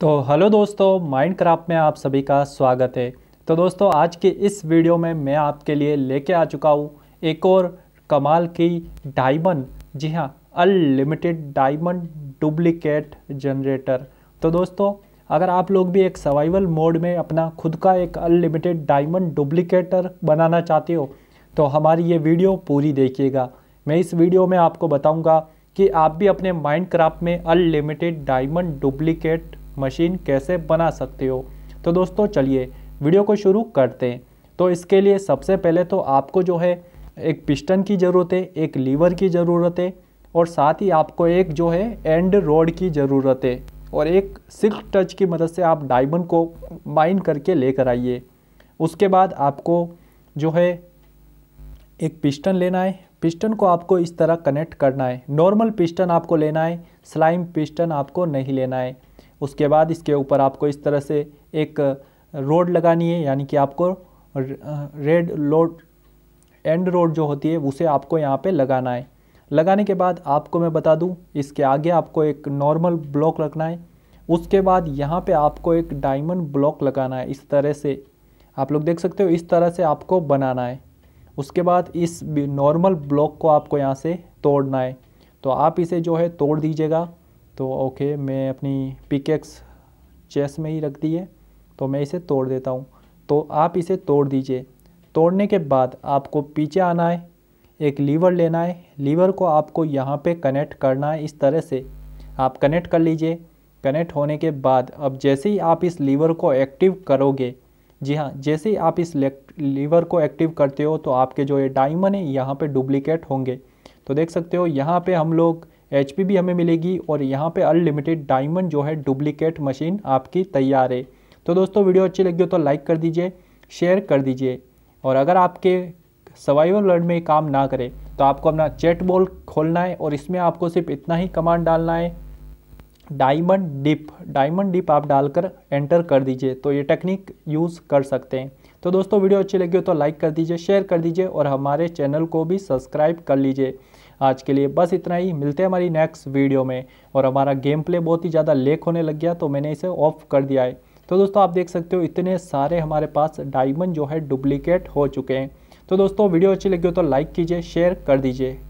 तो हेलो दोस्तों mind Minecraft में आप सभी का स्वागत है तो दोस्तों आज के इस वीडियो में मैं आपके लिए लेके आ चुका हूँ एक और कमाल की डायमंड जी हाँ अनलिमिटेड डायमंड डुप्लीकेट जनरेटर तो दोस्तों अगर आप लोग भी एक सर्वाइवल मोड में अपना खुद का एक अनलिमिटेड डायमंड डुप्लीकेटर बनाना चाहते हो तो हमारी ये वीडियो पूरी देखिएगा मैं इस वीडियो में आपको बताऊँगा कि आप भी अपने माइंड क्राफ्ट में अनलिमिटेड डायमंड डुप्लीकेट मशीन कैसे बना सकते हो तो दोस्तों चलिए वीडियो को शुरू करते हैं तो इसके लिए सबसे पहले तो आपको जो है एक पिस्टन की ज़रूरत है एक लीवर की ज़रूरत है और साथ ही आपको एक जो है एंड रोड की ज़रूरत है और एक सिल्क टच की मदद से आप डायमंड को माइन करके लेकर आइए उसके बाद आपको जो है एक पिस्टन लेना है पिस्टन को आपको इस तरह कनेक्ट करना है नॉर्मल पिस्टन आपको लेना है स्लाइम पिस्टन आपको नहीं लेना है उसके बाद इसके ऊपर आपको इस तरह से एक रोड लगानी है यानी कि आपको रेड लोड एंड रोड जो होती है उसे आपको यहाँ पे लगाना है लगाने के बाद आपको मैं बता दूँ इसके आगे आपको एक नॉर्मल ब्लॉक रखना है उसके बाद यहाँ पे आपको एक डायमंड ब्लॉक लगाना है इस तरह से आप लोग देख सकते हो इस तरह से आपको बनाना है उसके बाद इस नॉर्मल ब्लॉक को आपको यहाँ से तोड़ना है तो आप इसे जो है तोड़ दीजिएगा तो ओके मैं अपनी पिकेक्स चेस में ही रख दी है तो मैं इसे तोड़ देता हूँ तो आप इसे तोड़ दीजिए तोड़ने के बाद आपको पीछे आना है एक लीवर लेना है लीवर को आपको यहाँ पे कनेक्ट करना है इस तरह से आप कनेक्ट कर लीजिए कनेक्ट होने के बाद अब जैसे ही आप इस लीवर को एक्टिव करोगे जी हाँ जैसे ही आप इस लीवर को एक्टिव करते हो तो आपके जो ये डायमंड है यहाँ पे डुप्लीकेट होंगे तो देख सकते हो यहाँ पे हम लोग एच भी हमें मिलेगी और यहाँ पे अनलिमिटेड डायमंड जो है डुप्लीकेट मशीन आपकी तैयार है तो दोस्तों वीडियो अच्छी लगी हो तो लाइक कर दीजिए शेयर कर दीजिए और अगर आपके सर्वाइवल वर्ल्ड में काम ना करे तो आपको अपना चैट बॉल खोलना है और इसमें आपको सिर्फ इतना ही कमांड डालना है डायमंड डिप डायमंड डिप आप डालकर एंटर कर दीजिए तो ये टेक्निक यूज़ कर सकते हैं तो दोस्तों वीडियो अच्छी लगी हो तो लाइक कर दीजिए शेयर कर दीजिए और हमारे चैनल को भी सब्सक्राइब कर लीजिए आज के लिए बस इतना ही मिलते हैं हमारी नेक्स्ट वीडियो में और हमारा गेम प्ले बहुत ही ज़्यादा लेक होने लग गया तो मैंने इसे ऑफ कर दिया है तो दोस्तों आप देख सकते हो इतने सारे हमारे पास डायमंड जो है डुप्लीकेट हो चुके हैं तो दोस्तों वीडियो अच्छी लगी हो तो लाइक कीजिए शेयर कर दीजिए